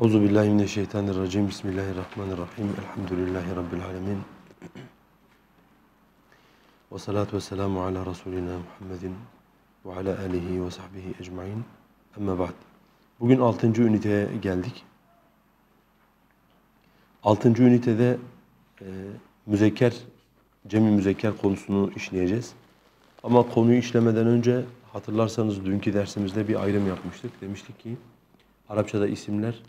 Euzu billahi mineşşeytanirracim. Bismillahirrahmanirrahim. Elhamdülillahi rabbil alamin. Ve salatu vesselamu ala rasulina Muhammedin ve ala alihi ve sahbihi ecmaîn. Amma ba'd. Bugün 6. üniteye geldik. 6. ünitede e, müzekker cemi müzekker konusunu işleyeceğiz. Ama konuyu işlemeden önce hatırlarsanız dünkü dersimizde bir ayrım yapmıştık. Demiştik ki Arapçada isimler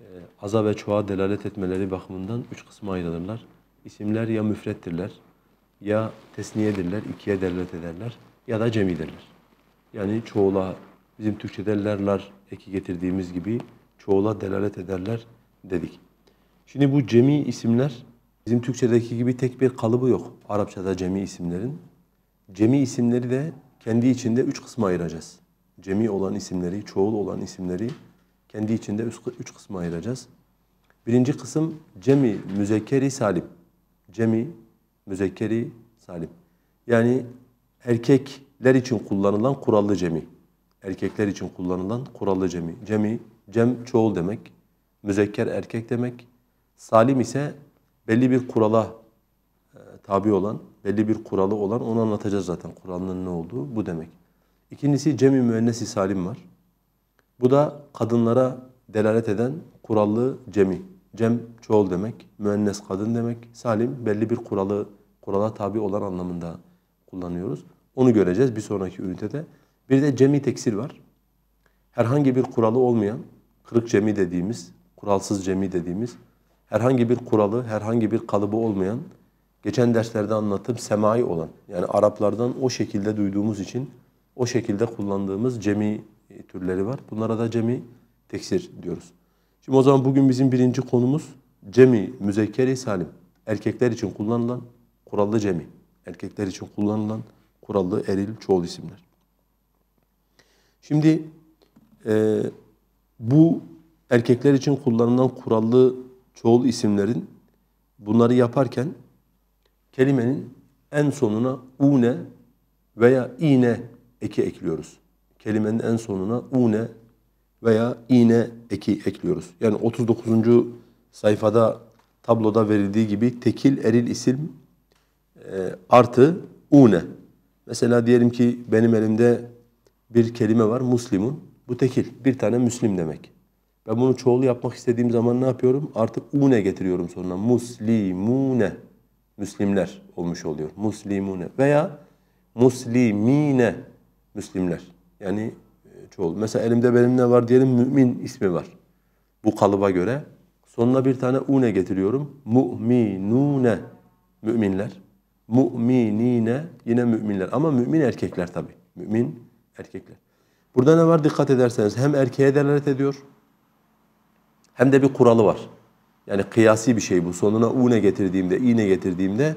ee, aza ve çoğa delalet etmeleri bakımından üç kısma ayrılırlar. İsimler ya müfrettirler, ya tesniyedirler, ikiye delalet ederler ya da cemidirler. Yani çoğula, bizim Türkçe'de lerlar eki getirdiğimiz gibi çoğula delalet ederler dedik. Şimdi bu cemi isimler bizim Türkçedeki gibi tek bir kalıbı yok Arapçada cemi isimlerin. Cemi isimleri de kendi içinde üç kısma ayıracağız. Cemi olan isimleri, çoğul olan isimleri kendi içinde üç, üç kısma ayıracağız. Birinci kısım cemi müzekkeri salim. Cemi müzekkeri salim. Yani erkekler için kullanılan kurallı cemi. Erkekler için kullanılan kurallı cemi. Cemi, cem çoğul demek. Müzekker erkek demek. Salim ise belli bir kurala e, tabi olan, belli bir kuralı olan onu anlatacağız zaten. Kuralının ne olduğu bu demek. İkincisi cemi müennesi salim var. Bu da kadınlara delalet eden kurallı cemi. Cem çoğul demek, müennes kadın demek. Salim belli bir kuralı, kurala tabi olan anlamında kullanıyoruz. Onu göreceğiz bir sonraki ünitede. Bir de cemi teksil var. Herhangi bir kuralı olmayan, kırık cemi dediğimiz, kuralsız cemi dediğimiz, herhangi bir kuralı, herhangi bir kalıbı olmayan, geçen derslerde anlattığım semai olan, yani Araplardan o şekilde duyduğumuz için o şekilde kullandığımız cemi türleri var. Bunlara da cemi teksir diyoruz. Şimdi o zaman bugün bizim birinci konumuz cemi müzekkeri salim. Erkekler için kullanılan kurallı cemi. Erkekler için kullanılan kurallı eril çoğul isimler. Şimdi e, bu erkekler için kullanılan kurallı çoğul isimlerin bunları yaparken kelimenin en sonuna une veya ine eki ekliyoruz kelimenin en sonuna une veya iğne eki ekliyoruz. Yani 39. sayfada tabloda verildiği gibi tekil eril isim e, artı une. Mesela diyelim ki benim elimde bir kelime var muslimun. Bu tekil. Bir tane müslim demek. Ben bunu çoğulu yapmak istediğim zaman ne yapıyorum? Artık une getiriyorum sonuna. Muslimune. Müslimler olmuş oluyor. Muslimune veya muslimine. Müslimler. Yani e, çoğul. Mesela elimde benim ne var diyelim mümin ismi var. Bu kalıba göre. Sonuna bir tane une getiriyorum. Mu'minune. Müminler. Mu'minine. Yine müminler. Ama mümin erkekler tabi. Mümin erkekler. Burada ne var dikkat ederseniz hem erkeğe delalet ediyor hem de bir kuralı var. Yani kıyasi bir şey bu. Sonuna une getirdiğimde, iğne getirdiğimde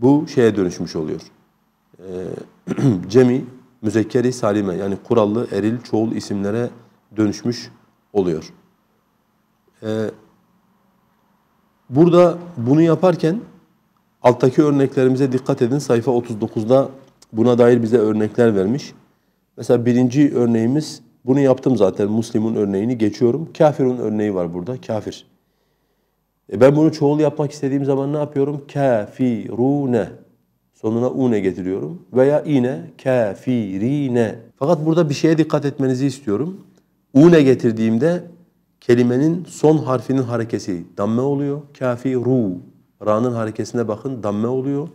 bu şeye dönüşmüş oluyor. Ee, cemi müzekkeri salime yani kurallı, eril, çoğul isimlere dönüşmüş oluyor. Ee, burada bunu yaparken alttaki örneklerimize dikkat edin. Sayfa 39'da buna dair bize örnekler vermiş. Mesela birinci örneğimiz bunu yaptım zaten. Müslim'in örneğini geçiyorum. Kafirun örneği var burada. Kafir. E ben bunu çoğul yapmak istediğim zaman ne yapıyorum? Kafirune. Sonuna une getiriyorum. Veya ine kafirine. Fakat burada bir şeye dikkat etmenizi istiyorum. Une getirdiğimde kelimenin son harfinin harekesi damme oluyor. Kafiru. Ra'nın harekesine bakın damme oluyor.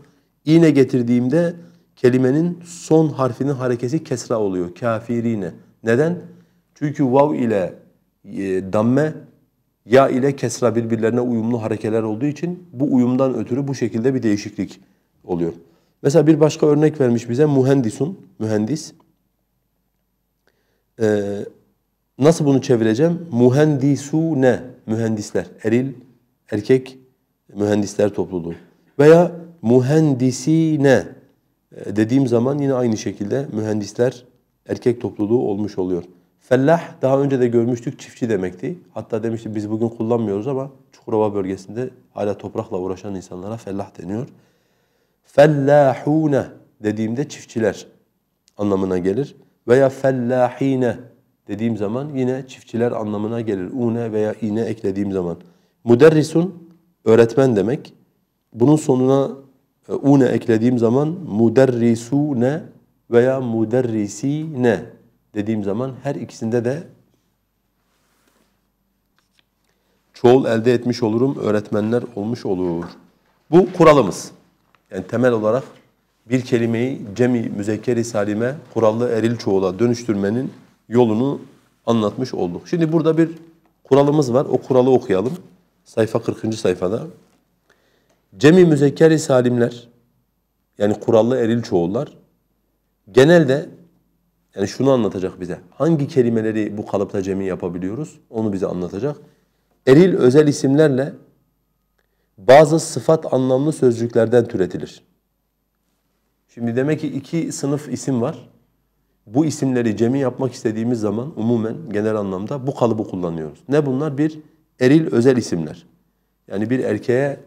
İne getirdiğimde kelimenin son harfinin harekesi kesra oluyor. Kafirine. Neden? Çünkü vav ile e, damme ya ile kesra birbirlerine uyumlu harekeler olduğu için bu uyumdan ötürü bu şekilde bir değişiklik oluyor. Mesela bir başka örnek vermiş bize mühendisun, mühendis. Ee, nasıl bunu çevireceğim? Mühendisune, mühendisler. Eril, erkek mühendisler topluluğu. Veya mühendisine e, dediğim zaman yine aynı şekilde mühendisler erkek topluluğu olmuş oluyor. Fellah daha önce de görmüştük çiftçi demekti. Hatta demişti biz bugün kullanmıyoruz ama Çukurova bölgesinde hala toprakla uğraşan insanlara fellah deniyor fellahune dediğimde çiftçiler anlamına gelir. Veya fellahine dediğim zaman yine çiftçiler anlamına gelir. Une veya ine eklediğim zaman. Müderrisun öğretmen demek. Bunun sonuna une e, eklediğim zaman müderrisune veya müderrisine dediğim zaman her ikisinde de çoğul elde etmiş olurum, öğretmenler olmuş olur. Bu kuralımız. Yani temel olarak bir kelimeyi cemi müzekkeri salime, kurallı eril çoğula dönüştürmenin yolunu anlatmış olduk. Şimdi burada bir kuralımız var. O kuralı okuyalım. Sayfa 40. sayfada. Cemi müzekkeri salimler yani kurallı eril çoğullar genelde yani şunu anlatacak bize. Hangi kelimeleri bu kalıpta cemi yapabiliyoruz? Onu bize anlatacak. Eril özel isimlerle bazı sıfat anlamlı sözcüklerden türetilir. Şimdi demek ki iki sınıf isim var. Bu isimleri cemi yapmak istediğimiz zaman umumen genel anlamda bu kalıbı kullanıyoruz. Ne bunlar? Bir eril özel isimler. Yani bir erkeğe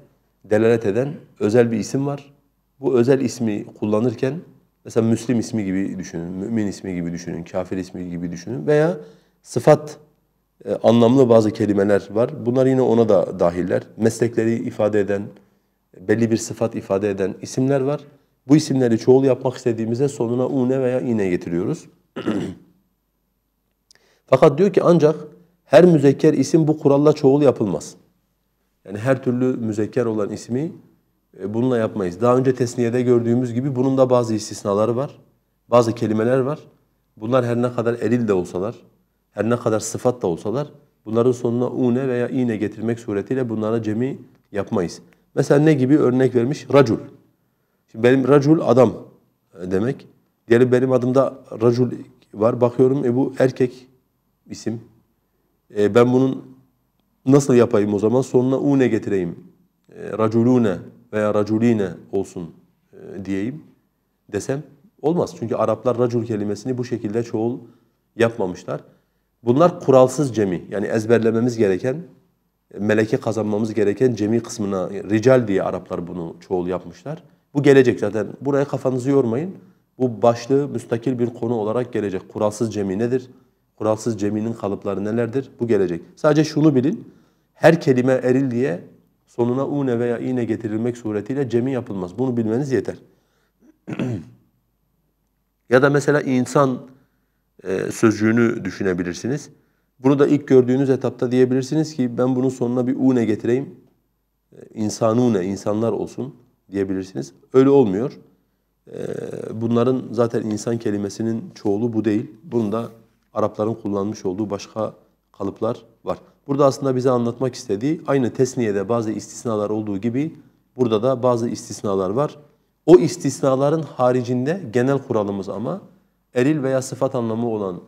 delalet eden özel bir isim var. Bu özel ismi kullanırken mesela Müslim ismi gibi düşünün, mümin ismi gibi düşünün, kafir ismi gibi düşünün veya sıfat e, anlamlı bazı kelimeler var. Bunlar yine ona da dahiller. Meslekleri ifade eden, belli bir sıfat ifade eden isimler var. Bu isimleri çoğul yapmak istediğimizde sonuna une veya ine getiriyoruz. Fakat diyor ki ancak her müzekker isim bu kuralla çoğul yapılmaz. Yani her türlü müzekker olan ismi e, bununla yapmayız. Daha önce tesniyede gördüğümüz gibi bunun da bazı istisnaları var. Bazı kelimeler var. Bunlar her ne kadar eril de olsalar, her ne kadar sıfat da olsalar bunların sonuna une veya ine getirmek suretiyle bunlara cemi yapmayız. Mesela ne gibi örnek vermiş? Racul. Şimdi benim racul adam demek. Diyelim benim adımda racul var. Bakıyorum e bu erkek isim. E ben bunun nasıl yapayım o zaman? Sonuna une getireyim. E, raculune veya raculine olsun e, diyeyim desem olmaz. Çünkü Araplar racul kelimesini bu şekilde çoğul yapmamışlar. Bunlar kuralsız cemi. Yani ezberlememiz gereken, meleke kazanmamız gereken cemi kısmına rical diye Araplar bunu çoğul yapmışlar. Bu gelecek zaten. Buraya kafanızı yormayın. Bu başlığı müstakil bir konu olarak gelecek. Kuralsız cemi nedir? Kuralsız ceminin kalıpları nelerdir? Bu gelecek. Sadece şunu bilin. Her kelime eril diye sonuna une veya ine getirilmek suretiyle cemi yapılmaz. Bunu bilmeniz yeter. ya da mesela insan e, sözcüğünü düşünebilirsiniz. Bunu da ilk gördüğünüz etapta diyebilirsiniz ki ben bunun sonuna bir une getireyim. E, İnsanune, insanlar olsun diyebilirsiniz. Öyle olmuyor. E, bunların zaten insan kelimesinin çoğulu bu değil. Bunun da Arapların kullanmış olduğu başka kalıplar var. Burada aslında bize anlatmak istediği aynı tesniyede bazı istisnalar olduğu gibi burada da bazı istisnalar var. O istisnaların haricinde genel kuralımız ama eril veya sıfat anlamı olan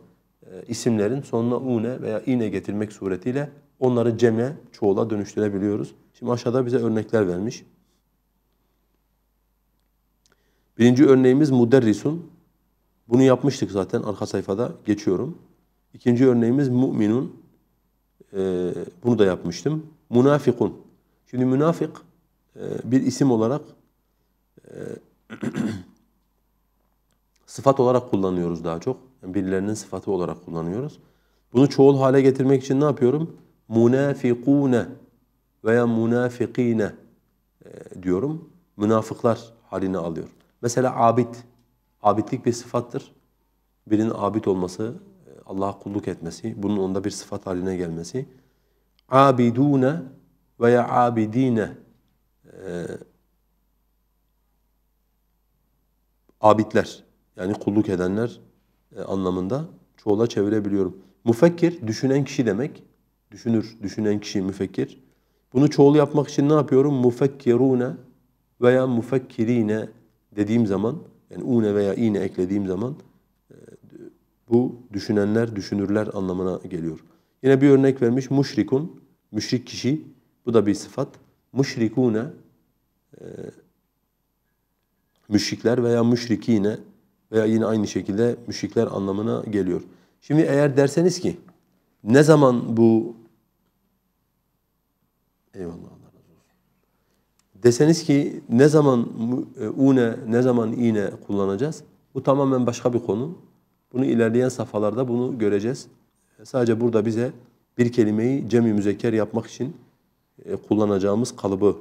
e, isimlerin sonuna une veya ine getirmek suretiyle onları cem'e, çoğula dönüştürebiliyoruz. Şimdi aşağıda bize örnekler vermiş. Birinci örneğimiz muderrisun. Bunu yapmıştık zaten arka sayfada geçiyorum. İkinci örneğimiz mu'minun. Ee, bunu da yapmıştım. Munafikun. Şimdi münafık e, bir isim olarak e, sıfat olarak kullanıyoruz daha çok. birilerinin sıfatı olarak kullanıyoruz. Bunu çoğul hale getirmek için ne yapıyorum? Munafikune veya munafikine e, diyorum. Münafıklar haline alıyor. Mesela abid. Abidlik bir sıfattır. Birinin abid olması, e, Allah'a kulluk etmesi, bunun onda bir sıfat haline gelmesi. Abidune veya abidine e, abidler. Yani kulluk edenler e, anlamında çoğula çevirebiliyorum. Mufekkir, düşünen kişi demek. Düşünür, düşünen kişi müfekkir. Bunu çoğul yapmak için ne yapıyorum? Mufekkirune veya mufekkirine dediğim zaman, yani une veya ine eklediğim zaman e, bu düşünenler, düşünürler anlamına geliyor. Yine bir örnek vermiş. Müşrikun, müşrik kişi. Bu da bir sıfat. Müşrikune, e, müşrikler veya müşrikine veya yine aynı şekilde müşrikler anlamına geliyor. Şimdi eğer derseniz ki ne zaman bu eyvallah Deseniz ki ne zaman e, une, ne zaman iğne kullanacağız? Bu tamamen başka bir konu. Bunu ilerleyen safhalarda bunu göreceğiz. E, sadece burada bize bir kelimeyi cem-i müzekker yapmak için e, kullanacağımız kalıbı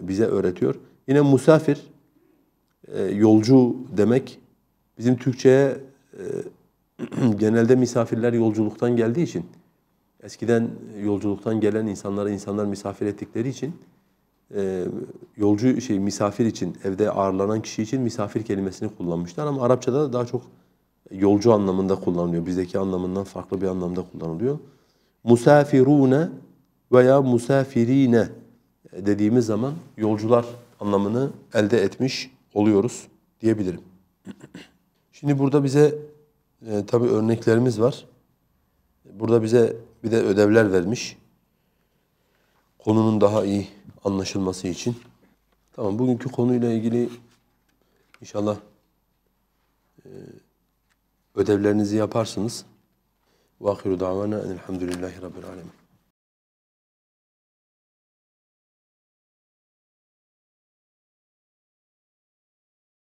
bize öğretiyor. Yine musafir, yolcu demek Bizim Türkçe'ye e, genelde misafirler yolculuktan geldiği için, eskiden yolculuktan gelen insanlara insanlar misafir ettikleri için e, yolcu şey misafir için evde ağırlanan kişi için misafir kelimesini kullanmışlar ama Arapçada daha çok yolcu anlamında kullanılıyor. Bizdeki anlamından farklı bir anlamda kullanılıyor. Musafirune veya musafirine dediğimiz zaman yolcular anlamını elde etmiş oluyoruz diyebilirim. Şimdi burada bize e, tabii örneklerimiz var. Burada bize bir de ödevler vermiş. Konunun daha iyi anlaşılması için. Tamam bugünkü konuyla ilgili inşallah e, ödevlerinizi yaparsınız. وآخر دعوانا أن الحمد لله رب العالمين